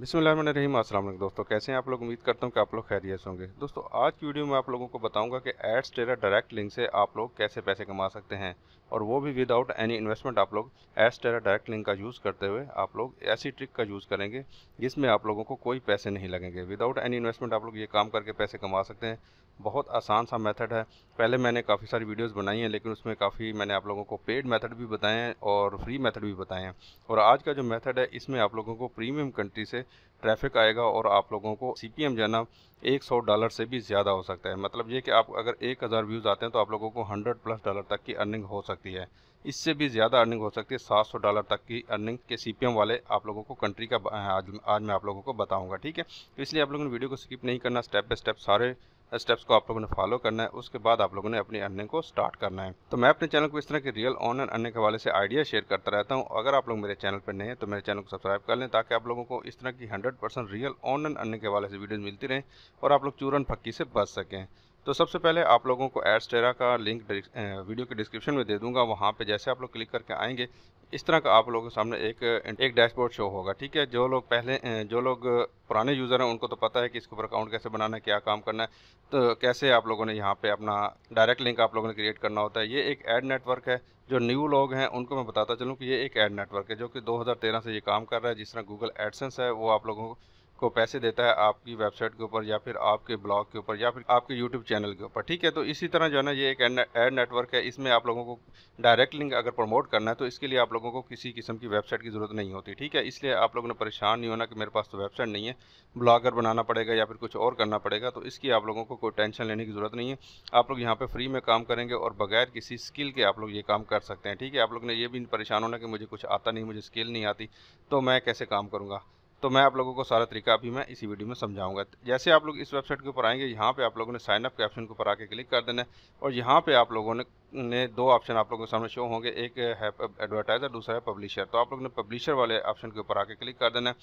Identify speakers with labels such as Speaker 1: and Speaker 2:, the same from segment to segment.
Speaker 1: बिसमीम वालेकुम दोस्तों कैसे हैं आप लोग उम्मीद करता हूँ कि आप लोग खैरियत होंगे दोस्तों आज की वीडियो में आप लोगों को बताऊंगा कि एड्स टेरा डायरेक्ट लिंक से आप लोग कैसे पैसे कमा सकते हैं और वो भी विदाउट एनी इन्वेस्टमेंट आप लोग एड्स टेरा डायरेक्ट लिंक का यूज़ करते हुए आप लोग ऐसी ट्रिक का यूज़ करेंगे जिसमें आप लोगों को कोई पैसे नहीं लगेंगे विदाउट एनी इन्वेस्टमेंट आप लोग ये काम करके पैसे कमा सकते हैं बहुत आसान सा मेथड है पहले मैंने काफ़ी सारी वीडियोस बनाई हैं लेकिन उसमें काफ़ी मैंने आप लोगों को पेड मेथड भी बताए हैं और फ्री मेथड भी बताए हैं और आज का जो मेथड है इसमें आप लोगों को प्रीमियम कंट्री से ट्रैफिक आएगा और आप लोगों को सी पी एम जाना एक सौ डॉलर से भी ज़्यादा हो सकता है मतलब ये कि आप अगर एक हज़ार व्यूज़ आते हैं तो आप लोगों को हंड्रेड प्लस डॉलर तक की अर्निंग हो सकती है इससे भी ज़्यादा अर्निंग हो सकती है सात सौ डॉलर तक की अर्निंग के सी पी एम वाले आप लोगों को कंट्री का आज आज मैं आप लोगों को बताऊँगा ठीक है तो इसलिए आप लोगों ने वीडियो को स्किप नहीं करना स्टेप बाय स्टेप सारे स्टेप्स को आप लोगों ने फॉलो करना है उसके बाद आप लोगों ने अपनी अर्निंग को स्टार्ट करना है तो मैं अपने चैनल को इस तरह के रियल ऑनलाइन अर्निंग के हवाले से आइडिया शेयर करता रहता हूँ अगर आप लोग मेरे चैनल पर नए हैं तो मेरे चैनल को सब्सक्राइब कर लें ताकि आप लोगों को इस तरह की hundred percent real online earning के हवाले से वीडियोज़ मिलती रहें और आप लोग चूरन फक्की से बच सकें तो सबसे पहले आप लोगों को एड्स का लिंक वीडियो eh, के डिस्क्रिप्शन में दे दूंगा वहाँ पे जैसे आप लोग क्लिक करके आएंगे इस तरह का आप लोगों के सामने एक एक डैशबोर्ड शो होगा ठीक है जो लोग पहले जो लोग पुराने यूज़र हैं उनको तो पता है कि इसके ऊपर अकाउंट कैसे बनाना है क्या काम करना है तो कैसे आप लोगों ने यहाँ पे अपना डायरेक्ट लिंक आप लोगों ने क्रिएट करना होता है ये एक ऐड नेटवर्क है जो न्यू लोग हैं उनको मैं बताता चलूँ कि ये एक ऐड नेटवर्क है जो कि दो से ये काम कर रहा है जिस तरह गूगल एडसेंस है वो आप लोगों को को पैसे देता है आपकी वेबसाइट के ऊपर या फिर आपके ब्लॉग के ऊपर या फिर आपके यूट्यूब चैनल के ऊपर ठीक है तो इसी तरह जो है ना ये एक एड नेटवर्क है इसमें आप लोगों को डायरेक्ट लिंक अगर प्रमोट करना है तो इसके लिए आप लोगों को किसी किस्म की वेबसाइट की ज़रूरत नहीं होती ठीक है इसलिए आप लोगों ने परेशान नहीं होना कि मेरे पास तो वेबसाइट नहीं है ब्लॉगर बनाना पड़ेगा या फिर कुछ और करना पड़ेगा तो इसकी आप लोगों को कोई टेंशन लेने की ज़रूरत नहीं है आप लोग यहाँ पर फ्री में काम करेंगे और बगैर किसी स्किल के आप लोग ये काम कर सकते हैं ठीक है आप लोग ने ये भी परेशान होना कि मुझे कुछ आता नहीं मुझे स्किल नहीं आती तो मैं कैसे काम करूँगा तो मैं आप लोगों को सारा तरीका अभी मैं इसी वीडियो में समझाऊंगा जैसे आप लोग इस वेबसाइट के ऊपर आएंगे यहाँ पे आप लोगों ने साइनअप के ऑप्शन के ऊपर आके क्लिक कर देना है और यहाँ पे आप लोगों ने ने दो ऑप्शन आप लोगों के सामने शो होंगे एक है एडवर्टाइज़र दूसरा है पब्लिशर तो आप लोग ने पब्लिशर वाले ऑप्शन के ऊपर आके क्लिक कर देना है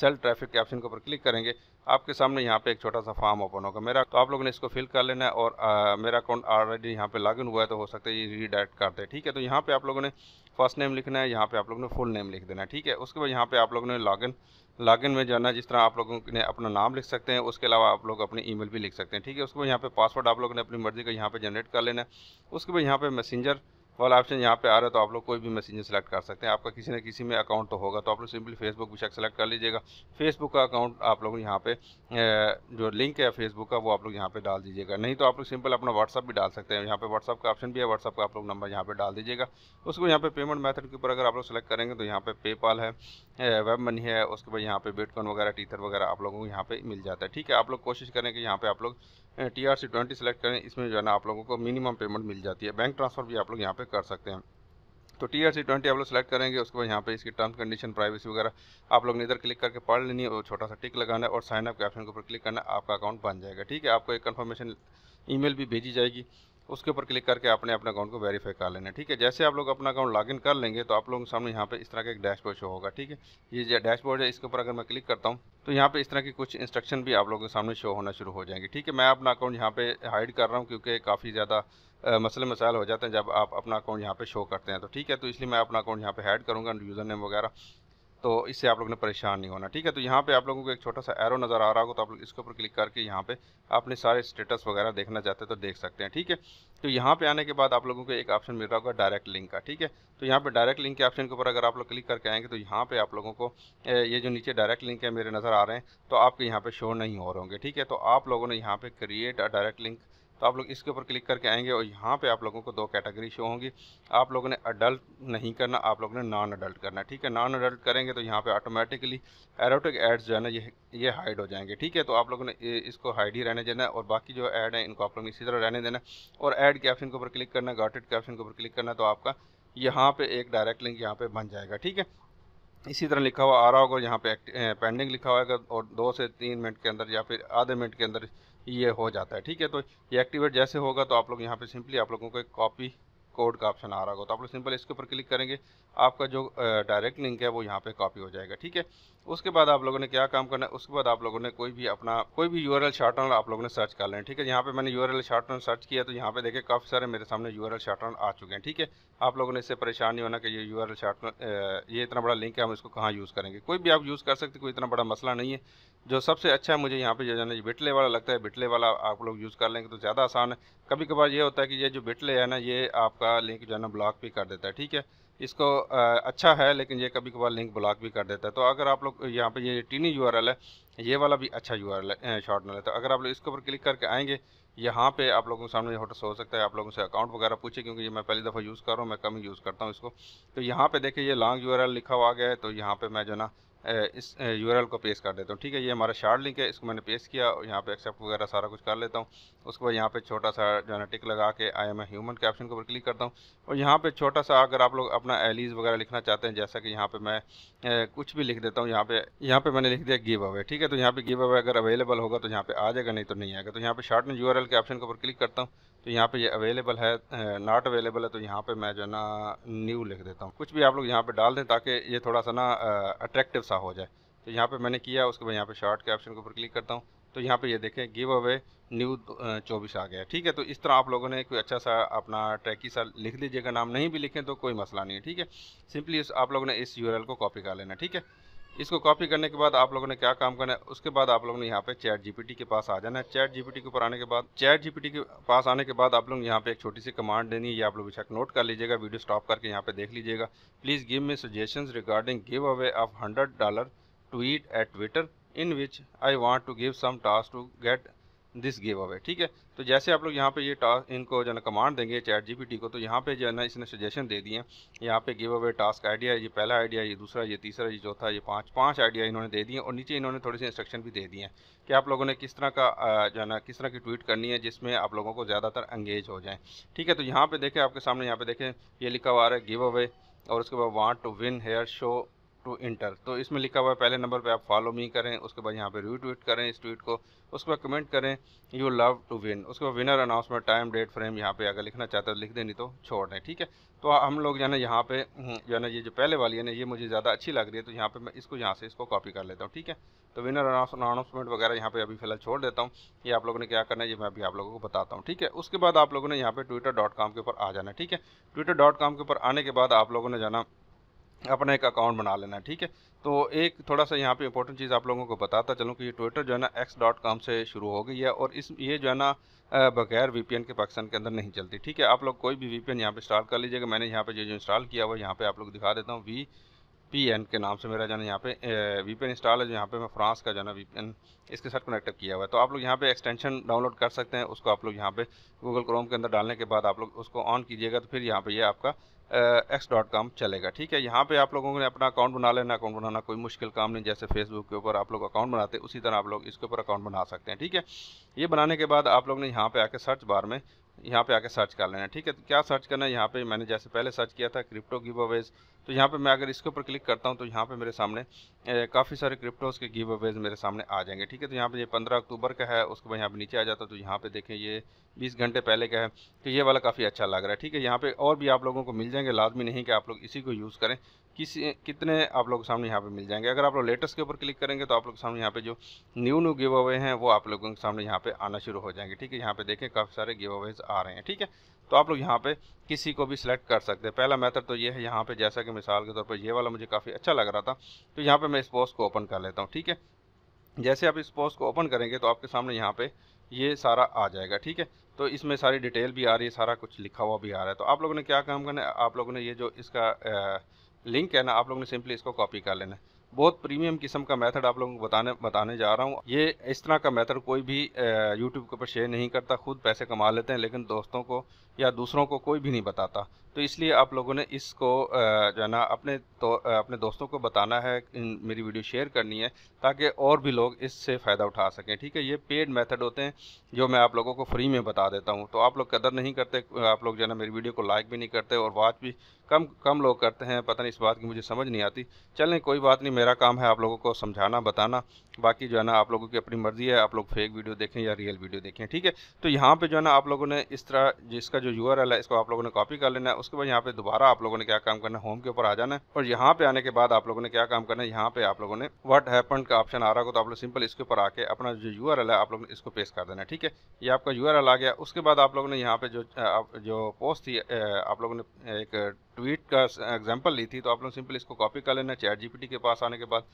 Speaker 1: सेल ट्रैफिक के ऑप्शन के ऊपर क्लिक करेंगे आपके सामने यहाँ पे एक छोटा सा फॉर्म ओपन होगा मेरा तो आप लोगों ने इसको फिल कर लेना है और आ, मेरा अकाउंट ऑलरेडी यहाँ पे लॉगिन हुआ है तो हो सकता है ये रीडायरेक्ट करते हैं ठीक है तो यहाँ पे आप लोगों ने फर्स्ट नेम लिखना है यहाँ पे आप लोगों ने फुल नेम लिख देना है ठीक है उसके बाद यहाँ पे आप लोगों ने लॉगिन लॉगिन में जाना जिस तरह आप लोगों ने अपना नाम लिख सकते हैं उसके अलावा आप लोग अपनी ईमेल भी लिख सकते हैं ठीक है उसके बाद यहाँ पे पासवर्ड आप लोगों ने अपनी मर्जी का यहाँ पे जनरेट कर लेना है उसके बाद यहाँ पे मैसेंजर वाला ऑप्शन यहाँ पे आ रहा है तो आप लोग कोई भी मैसेंजर सेलेक्ट कर सकते हैं आपका किसी ना किसी में अकाउंट तो होगा तो आप लोग सिंपली फेसबुक भी शक सेलेक्ट कर लीजिएगा फेसबुक का अकाउंट आप लोग यहाँ पे जो लिंक है फेसबुक का वो आप लोग यहाँ पे डाल दीजिएगा नहीं तो आप लोग सिंपल अपना व्हाट्सअप भी डाल सकते हैं यहाँ पे व्हाट्सअप का ऑप्शन भी है व्हाट्सअप का आप लोग नंबर यहाँ पर डाल दीजिएगा उसको यहाँ पे पेमेंट मैथड के ऊपर अगर आप लोग सेलेक्ट करेंगे तो यहाँ पे पेपाल है वेब मनी है उसके बाद यहाँ पे बेटकॉन वगैरह टीथर वगैरह आप लोगों को यहाँ पे मिल जाता है ठीक है आप लोग कोशिश करें कि यहाँ पे आप लोग T R C twenty select करें इसमें जो है ना आप लोगों को मिनिमम पेमेंट मिल जाती है बैंक ट्रांसफ़र भी आप लोग यहाँ पे कर सकते हैं तो टी आर सी ट्वेंटी आप लोग सेलेक्ट करेंगे उसके बाद यहाँ पे इसकी टर्म कंडीशन प्राइवेसी वगैरह आप लोग ने इधर क्लिक करके पढ़ लेनी है और छोटा सा टिक लगाना है और साइन अप के ऑप्शन के ऊपर क्लिक करना आपका अकाउंट बन जाएगा ठीक है आपको एक कन्फर्मेशन ईमेल भी भेजी जाएगी उसके ऊपर क्लिक करके आपने अपने अकाउंट को वेरीफाई कर लेना ठीक है जैसे आप लोग अपना अकाउंट लॉगिन कर लेंगे तो आप लोगों के सामने यहाँ पे इस तरह का एक डैशबोर्ड शो होगा ठीक है ये डैशबोर्ड है इसके ऊपर अगर मैं क्लिक करता हूँ तो यहाँ पे इस तरह की कुछ इंस्ट्रक्शन भी आप लोगों के सामने शो होना शुरू हो जाएंगे ठीक है मैं अपना अकाउंट यहाँ पे हाइड कर रहा हूँ क्योंकि काफ़ी ज़्यादा मसले मसाइल हो जाते हैं जब आप अपना अकाउंट यहाँ पे शो करते हैं तो ठीक है तो इसलिए मैं अपना अकाउंट यहाँ पे हाइड करूँगा यूज़र नेम वगैरह तो इससे आप लोगों ने परेशान नहीं होना ठीक है तो यहाँ पे आप लोगों को एक छोटा सा एरो नज़र आ रहा होगा तो आप लोग इसके ऊपर क्लिक करके यहाँ पे अपने सारे स्टेटस वगैरह देखना चाहते हैं तो देख सकते हैं ठीक है तो यहाँ पे आने के बाद आप लोगों को एक ऑप्शन मिल रहा होगा डायरेक्ट लिंक का ठीक है तो यहाँ पर डायरेक्ट लिंक के ऑप्शन के ऊपर अगर आप लोग क्लिक करके आएंगे तो यहाँ पे आप लोगों को ये जो नीचे डायरेक्ट लिंक है मेरे नज़र आ रहे हैं तो आपके यहाँ पे शो नहीं हो रहे होंगे ठीक है तो आप लोगों ने यहाँ पर क्रिएट अ डायरेक्ट लिंक तो आप लोग इसके ऊपर क्लिक करके आएंगे और यहाँ पे आप लोगों को दो कैटेगरी शो होंगी आप लोगों ने अडल्ट नहीं करना आप लोगों ने नॉन अडल्ट करना है ठीक है नॉन अडल्ट करेंगे तो यहाँ पे ऑटोमेटिकली एरोटिक एड्स जो है ना ये ये हाइड हो जाएंगे ठीक है तो आप लोगों ने इसको हाइड ही रहने देना है और बाकी जो ऐड है इनको आप लोगों ने इसी तरह रहने देना है और एड कैप्शन के ऊपर क्लिक करना गार्टेड कैप्शन के ऊपर क्लिक करना तो आपका यहाँ पे एक डायरेक्ट लिंक यहाँ पे बन जाएगा ठीक है इसी तरह लिखा हुआ आ रहा होगा यहाँ पे पेंडिंग लिखा हुआ है और दो से तीन मिनट के अंदर या फिर आधे मिनट के अंदर ये हो जाता है ठीक है तो ये एक्टिवेट जैसे होगा तो आप लोग यहाँ पे सिंपली आप लोगों को एक कॉपी कोड का ऑप्शन आ रहा होगा तो आप लोग सिंपल इसके ऊपर क्लिक करेंगे आपका जो डायरेक्ट लिंक है वो यहाँ पे कॉपी हो जाएगा ठीक है उसके बाद आप लोगों ने क्या काम करना है उसके बाद आप लोगों ने कोई भी अपना कोई भी यू आर आप लोगों ने सर्च कर लेना ठीक है यहाँ पे मैंने यू आर सर्च किया तो यहाँ पे देखिए काफ़ी सारे मेरे सामने यू आर आ चुके हैं ठीक है आप लोगों ने इससे परेशान नहीं होना कि ये यू आर ये इतना बड़ा लिंक है हम इसको कहाँ यूज़ करेंगे कोई भी आप यूज़ कर सकते कोई इतना बड़ा मसला नहीं है जो सबसे अच्छा है मुझे यहाँ पे जो जाना बिटले वाला लगता है बिटले वाला आप लोग यूज़ कर लेंगे तो ज़्यादा आसान है कभी कभार ये होता है कि ये जो बिटले है ना ये आप आपका लिंक जो है ना ब्लॉक भी कर देता है ठीक है इसको अच्छा है लेकिन ये कभी कभार लिंक ब्लॉक भी कर देता है तो अगर आप लोग यहाँ पे ये टीनी यू है ये वाला भी अच्छा यू आर शॉर्ट नल है तो अगर आप लोग इसके ऊपर क्लिक करके आएंगे यहाँ पे आप लोगों के सामने होटस हो सकता है आप लोगों से अकाउंट वगैरह पूछे क्योंकि ये मैं पहली दफ़ा यूज़ कर रहा हूँ मैं कम ही यूज़ करता हूँ इसको तो यहाँ पे देखिए ये लॉन्ग यू लिखा हुआ आ गया है तो यहाँ पे मैं जो ना इस यूआरएल को पेस्ट कर देता हूँ ठीक है ये हमारा शार्ट लिंक है इसको मैंने पेस्ट किया और यहाँ पे एक्सेप्ट वगैरह सारा कुछ कर लेता हूँ उसके बाद यहाँ पे छोटा सा जो है ना टिक लगा के आई एम ए ह्यूमन के ऑप्शन के ऊपर क्लिक करता हूँ और यहाँ पे छोटा सा अगर आप लोग अपना एलिज वगैरह लिखना चाहते हैं जैसा कि यहाँ पर मैं ए, कुछ भी लिख देता हूँ यहाँ पे यहाँ पर मैंने लिख दिया गिव अवे ठीक है तो यहाँ पर गिव अवे अगर अवेलेबल होगा तो यहाँ पर आ जाएगा नहीं तो नहीं आएगा तो यहाँ पे शार्ट में यू के ऑप्शन के ऊपर क्लिक करता हूँ तो यहाँ पे ये अवेलेबल है नॉट अवेलेबल है तो यहाँ पे मैं जो है ना न्यू लिख देता हूँ कुछ भी आप लोग यहाँ पे डाल दें ताकि ये थोड़ा सा ना अट्रैक्टिव सा हो जाए तो यहाँ पे मैंने किया उसके बाद यहाँ पे शॉर्ट के ऑप्शन के ऊपर क्लिक करता हूँ तो यहाँ पे ये देखें गिव अवे न्यू चौबीस आ गया ठीक है तो इस तरह आप लोगों ने कोई अच्छा सा अपना ट्रैकी सा लिख लीजिएगा नाम नहीं भी लिखें तो कोई मसला नहीं है ठीक है सिंपली आप लोगों ने इस यू को कॉपी कर लेना ठीक है इसको कॉपी करने के बाद आप लोगों ने क्या काम करना है उसके बाद आप लोगों ने यहाँ पे चैट जीपीटी के पास आ जाना है चैट जीपीटी के ऊपर आने के बाद चैट जीपीटी के पास आने के बाद आप लोग यहाँ पे एक छोटी सी कमांड देनी है ये आप लोग बेशक नोट कर लीजिएगा वीडियो स्टॉप करके यहाँ पे देख लीजिएगा please give me suggestion regarding give away of hundred dollar tweet at Twitter in which I want to give some task to get this give away ठीक है तो जैसे आप लोग यहाँ पे ये टास्क इनको जो है कमांड देंगे चैट जीपीटी को तो यहाँ पे जो है ना इसने सजेशन दे दिए यहाँ पे गिव अवे टास्क आइडिया ये पहला आइडिया ये दूसरा ये तीसरा ये चौथा ये पांच पांच आइडिया इन्होंने दे दिए और नीचे इन्होंने थोड़ी सी इंस्ट्रक्शन भी दे दिए हैं कि आप लोगों ने किस तरह का जो है ना किस तरह की ट्वीट करनी है जिसमें आप लोगों को ज़्यादातर एंगेज हो जाए ठीक है तो यहाँ पर देखें आपके सामने यहाँ पर देखें ये लिखा हुआ है गिव अवे और उसके बाद want to win here show to enter तो इसमें लिखा हुआ है पहले नंबर पे आप फॉलो मी करें उसके बाद यहाँ पे रीट्वीट करें इस ट्वीट को उसके बाद कमेंट करें यू लव टू विन उसके बाद winner announcement time date frame यहाँ पे अगर लिखना चाहते हो तो लिख दें नहीं तो छोड़ दें ठीक है तो हम लोग जाना यहाँ पे जो है ना ये जो पहले वाली है ना ये मुझे ज़्यादा अच्छी लग रही है तो यहाँ पर मैं इसको यहाँ से इसको कॉपी कर लेता हूँ ठीक है तो विनर अनाउंसमेंट वगैरह यहाँ पर अभी फिलहाल छोड़ देता हूँ ये आप लोगों ने क्या करना है ये मैं अभी आप लोगों को बताता हूँ ठीक है उसके बाद आप लोगों ने यहाँ पर ट्विटर के ऊपर आ जाना ठीक है ट्विटर के ऊपर आने के बाद आप लोगों ने जाना अपना एक अकाउंट बना लेना है ठीक है तो एक थोड़ा सा यहाँ पे इंपॉर्टेंट चीज़ आप लोगों को बताता चलूँ कि ये ट्विटर जो है ना एक्स डॉट कॉम से शुरू हो गई है और इस ये जो है ना बगैर वीपीएन के पाकिस्तान के अंदर नहीं चलती ठीक है आप लोग कोई भी वीपीएन यहाँ पर इंस्टॉल कर लीजिएगा मैंने यहाँ पर जो जो इंस्टॉल किया हुआ यहाँ पर आप लोग दिखा देता हूँ वी पी एन के नाम से मेरा जो है यहाँ पे वी पी एन इंस्टॉल है जो यहाँ पे मैं फ्रांस का जो है ना वी पी एन इसके साथ कनेक्टअप किया हुआ है तो आप लोग यहाँ पे एक्सटेंशन डाउनलोड कर सकते हैं उसको आप लोग यहाँ पे गूगल क्रोम के अंदर डालने के बाद आप लोग उसको ऑन कीजिएगा तो फिर यहाँ पे ये यह आपका एक्स डॉट कॉम चलेगा ठीक है यहाँ पे आप लोगों ने अपना अकाउंट बना लेना अकाउंट बनाना कोई मुश्किल काम नहीं जैसे फेसबुक के ऊपर आप लोग अकाउंट बनाते हैं उसी तरह आप लोग इसके ऊपर अकाउंट बना सकते हैं ठीक है ये बनाने के बाद आप लोग ने यहाँ पे आके सर्च बार में यहाँ पे आके सर्च कर लेना ठीक है क्या सर्च करना है यहाँ पे मैंने जैसे पहले सर्च किया था क्रिप्टो गिव अवेज तो यहाँ पे मैं अगर इसके ऊपर क्लिक करता हूँ तो यहाँ पे मेरे सामने काफ़ी सारे क्रिप्टोज के गिव अवेज मेरे सामने आ जाएंगे ठीक है तो यहाँ पे ये पंद्रह अक्टूबर का है उसके बाद यहाँ पे नीचे आ जाता तो यहाँ पे देखें ये बीस घंटे पहले का है तो ये वाला काफ़ी अच्छा लग रहा है ठीक है यहाँ पे और भी आप लोगों को मिल जाएंगे लाजमी नहीं कि आप लोग इसी को यूज़ करें किसी कितने आप लोग सामने यहाँ पे मिल जाएंगे अगर आप लोग लेटेस्ट के ऊपर क्लिक करेंगे तो आप लोग सामने यहाँ पे जो न्यू न्यू गिव अवे हैं वो आप लोगों के सामने यहाँ पे आना शुरू हो जाएंगे ठीक है यहाँ पे देखें काफ़ी सारे गिव अवेज आ रहे हैं ठीक है तो आप लोग यहाँ पे किसी को भी सिलेक्ट कर सकते हैं पहला मेथड तो ये है यहाँ पे जैसा कि कि मिसाल के तौर पर ये वाला मुझे काफ़ी अच्छा लग रहा था तो यहाँ पर मैं इस पोस्ट को ओपन कर लेता हूँ ठीक है जैसे आप इस पोस्ट को ओपन करेंगे तो आपके सामने यहाँ पर ये सारा आ जाएगा ठीक है तो इसमें सारी डिटेल भी आ रही है सारा कुछ लिखा हुआ भी आ रहा है तो आप लोगों ने क्या काम करना है आप लोगों ने ये जो इसका लिंक है ना आप लोगों ने सिंपली इसको कॉपी कर लेना है बहुत प्रीमियम किस्म का मेथड आप लोगों को बताने बताने जा रहा हूँ ये इस तरह का मेथड कोई भी यूट्यूब के ऊपर शेयर नहीं करता खुद पैसे कमा लेते हैं लेकिन दोस्तों को या दूसरों को कोई भी नहीं बताता तो इसलिए आप लोगों ने इसको जो है ना अपने तो अपने दोस्तों को बताना है मेरी वीडियो शेयर करनी है ताकि और भी लोग इससे फ़ायदा उठा सकें ठीक है ये पेड मेथड होते हैं जो मैं आप लोगों को फ्री में बता देता हूँ तो आप लोग कदर नहीं करते आप लोग जो है ना मेरी वीडियो को लाइक भी नहीं करते और वॉच भी कम कम लोग करते हैं पता नहीं इस बात की मुझे समझ नहीं आती चलें कोई बात नहीं मेरा काम है आप लोगों को समझाना बताना बाकी जो है ना आप लोगों की अपनी मर्ज़ी है आप लोग फेक वीडियो देखें या रियल वीडियो देखें ठीक है तो यहाँ पर जो है ना आप लोगों ने इस तरह जिसका जो यू है इसको आप लोगों ने कॉपी कर लेना है उसके बाद यहाँ पे दोबारा आप लोगों ने क्या काम करना है होम के ऊपर आ जाना है और यहाँ पे आने के बाद आप लोगों ने क्या काम करना है यहाँ पे आप लोगों ने वट हैपन का ऑप्शन आ रहा होगा तो आप लोग सिंपल इसके ऊपर आके अपना जो यू है आप लोगों ने इसको पेश कर देना है ठीक है ये आपका यू आ गया उसके बाद आप लोगों ने यहाँ पे जो जो पोस्ट थी आप लोगों ने एक ट्वीट का एग्जाम्पल ली थी तो आप लोग सिंपल इसको कॉपी कर लेना चैट जी के पास आने के बाद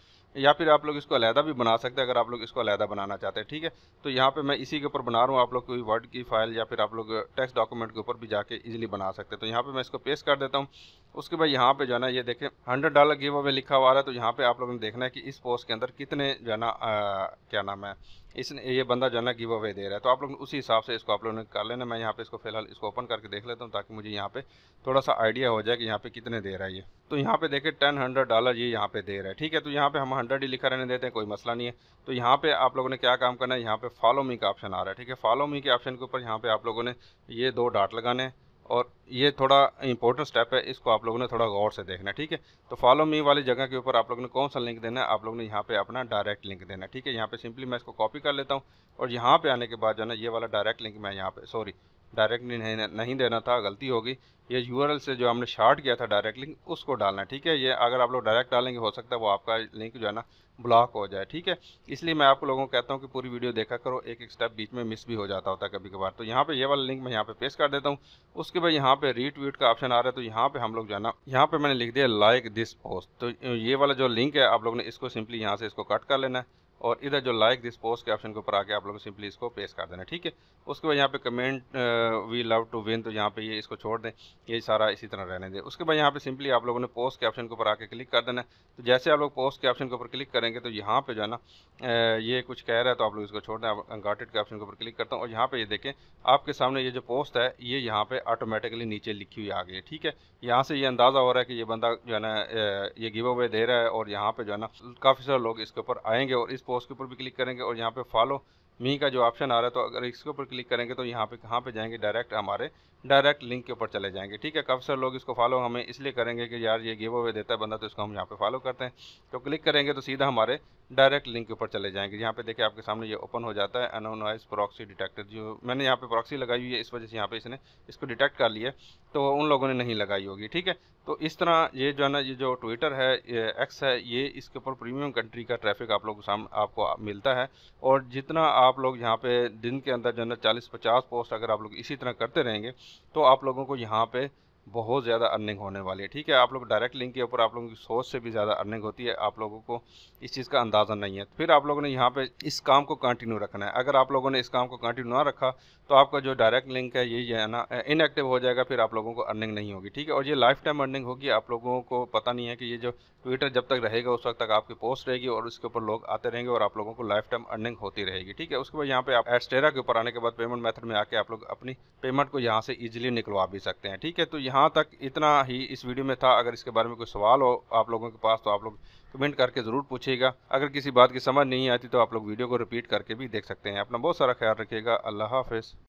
Speaker 1: या फिर आप लोग इसको अलहदा भी बना सकते हैं अगर आप लोग इसको अलहदा बनाना चाहते हैं ठीक है तो यहाँ पे मैं इसी के ऊपर बना रहा हूँ आप लोग कोई वर्ड की फाइल या फिर आप लोग टेक्स्ट डॉक्यूमेंट के ऊपर भी जाके इजीली बना सकते हैं तो यहाँ पे मैं इसको पेस्ट कर देता हूँ उसके बाद यहाँ पे जो है ना ये देखें हंड्रेड डॉलर गिव अवे लिखा हुआ है तो यहाँ पे आप लोगों ने देखना है कि इस पोस्ट के अंदर कितने जो है ना क्या नाम है इसने ये बंदा जो है गिव अवे दे रहा है तो आप लोग उसी हिसाब से इसको आप लोगों ने कर लेना मैं यहाँ पे इसको फिलहाल इसको ओपन करके देख लेता हूँ ताकि मुझे यहाँ पे थोड़ा सा आइडिया हो जाए कि यहाँ पे कितने दे रहा है ये तो यहाँ पे देखे टेन हंड्रेड डॉलर ये यहाँ पे दे रहा है ठीक है तो यहाँ पे हम हंड्रेड ही लिखा रहने देते हैं कोई मसला नहीं है तो यहाँ पे आप लोगों ने क्या काम करना है यहाँ पे फॉलो मी का ऑप्शन आ रहा है ठीक है फॉलो मी के ऑप्शन के ऊपर यहाँ पे आप लोगों ने ये दो डाट लगाने हैं और ये थोड़ा इंपॉर्टेंट स्टेप है इसको आप लोगों ने थोड़ा गौर से देखना ठीक है तो फॉलो मी वाली जगह के ऊपर आप लोगों ने कौन सा लिंक देना है आप लोगों ने यहाँ पे अपना डायरेक्ट लिंक देना है ठीक है यहाँ पे सिंपली मैं इसको कॉपी कर लेता हूँ और यहाँ पे आने के बाद जो है ना ये वाला डायरेक्ट लिंक मैं यहाँ पे सॉरी डायरेक्ट नहीं, नहीं देना था गलती होगी ये यू से जो हमने शार्ट किया था डायरेक्ट लिंक उसको डालना ठीक है ये अगर आप लोग डायरेक्ट डालेंगे हो सकता है वो आपका लिंक जो है ना ब्लॉक हो जाए ठीक है इसलिए मैं आप लोगों को कहता हूँ कि पूरी वीडियो देखा करो एक एक स्टेप बीच में मिस भी हो जाता होता है कभी कभार तो यहाँ पे ये वाला लिंक मैं यहाँ पे पेश कर देता हूँ उसके बाद यहाँ पे रीट्वीट का ऑप्शन आ रहा है तो यहाँ पे हम लोग जाना यहाँ पे मैंने लिख दिया लाइक दिस पोस्ट तो ये वाला जो लिंक है आप लोगों ने इसको सिंपली यहाँ से इसको कट कर लेना है और इधर जो लाइक दिस पोस्ट के ऑप्शन के ऊपर आके आप लोग सिंपली इसको पेश कर देना ठीक है उसके बाद यहाँ पे comment we love to win तो यहाँ पे ये इसको छोड़ दें ये सारा इसी तरह रहने दें उसके बाद यहाँ पे सिंपली आप लोगों ने पोस्ट के ऑप्शन के ऊपर आके क्लिक कर देना है तो जैसे आप लोग पोस्ट के ऑप्शन के ऊपर क्लिक करेंगे तो यहाँ पर जो है ना uh, ये कुछ कह रहा है तो आप लोग इसको छोड़ दें अंगाटेड के ऑप्शन के ऊपर क्लिक करता हूँ और यहाँ पर ये देखें आपके सामने ये जो पोस्ट है ये यहाँ पर ऑटोमेटिकली नीचे लिखी हुई आ गई है ठीक है यहाँ से ये अंदाज़ा हो रहा है कि ये बंदा जो है ना uh, ये गिव अवे दे रहा है और यहाँ पर जो है ना काफ़ी सारे लोग इसके ऊपर आएंगे और इस पोस्ट के ऊपर भी क्लिक करेंगे और यहाँ पे फॉलो मी का जो ऑप्शन आ रहा है तो अगर इसके ऊपर क्लिक करेंगे तो यहाँ पे कहाँ पे जाएंगे डायरेक्ट हमारे डायरेक्ट लिंक के ऊपर चले जाएंगे ठीक है काफ़ी सारे लोग इसको फॉलो हमें इसलिए करेंगे कि यार ये गिव अवे देता है बंदा तो इसको हम यहाँ पे फॉलो करते हैं तो क्लिक करेंगे तो सीधा हमारे डायरेक्ट लिंक के ऊपर चले जाएंगे यहाँ पे देखिए आपके सामने ये ओपन हो जाता है अनोनोइज प्रॉक्सी डिटेक्टर जो मैंने यहाँ पे प्रॉक्सी लगाई हुई है इस वजह से यहाँ पे इसने इसको डिटेक्ट कर लिया तो उन लोगों ने नहीं लगाई होगी ठीक है तो इस तरह ये जो है ना ये जो ट्विटर है एक्स है ये इसके ऊपर प्रीमियम कंट्री का ट्रैफिक आप लोग सामने आपको मिलता है और जितना आप लोग यहाँ पे दिन के अंदर जो है ना चालीस पचास पोस्ट अगर आप लोग इसी तरह करते रहेंगे तो आप लोगों को यहाँ पर बहुत ज़्यादा अर्निंग होने वाली है ठीक है आप लोग डायरेक्ट लिंक के ऊपर आप लोगों की सोच से भी ज़्यादा अर्निंग होती है आप लोगों को इस चीज़ का अंदाज़ा नहीं है फिर आप लोगों ने यहाँ पे इस काम को कंटिन्यू रखना है अगर आप लोगों ने इस काम को कंटिन्यू ना रखा तो आपका जो डायरेक्ट लिंक है ये है ना इनएक्टिव हो जाएगा फिर आप लोगों को अर्निंग नहीं होगी ठीक है और ये लाइफ टाइम अर्निंग होगी आप लोगों को पता नहीं है कि ये जो ट्विटर जब तक रहेगा उस वक्त तक आपकी पोस्ट रहेगी और उसके ऊपर लोग आते रहेंगे और आप लोगों को लाइफ टाइम अर्निंग होती रहेगी ठीक है उसके बाद यहाँ पे आप एस्टेरा के ऊपर आने के बाद पेमेंट मेथड में आके आप लोग अपनी पेमेंट को यहाँ से ईजिली निकलवा भी सकते हैं ठीक है तो यहाँ यहाँ तक इतना ही इस वीडियो में था अगर इसके बारे में कोई सवाल हो आप लोगों के पास तो आप लोग कमेंट करके ज़रूर पूछिएगा अगर किसी बात की समझ नहीं आती तो आप लोग वीडियो को रिपीट करके भी देख सकते हैं अपना बहुत सारा ख्याल रखिएगा अल्लाह हाफिज़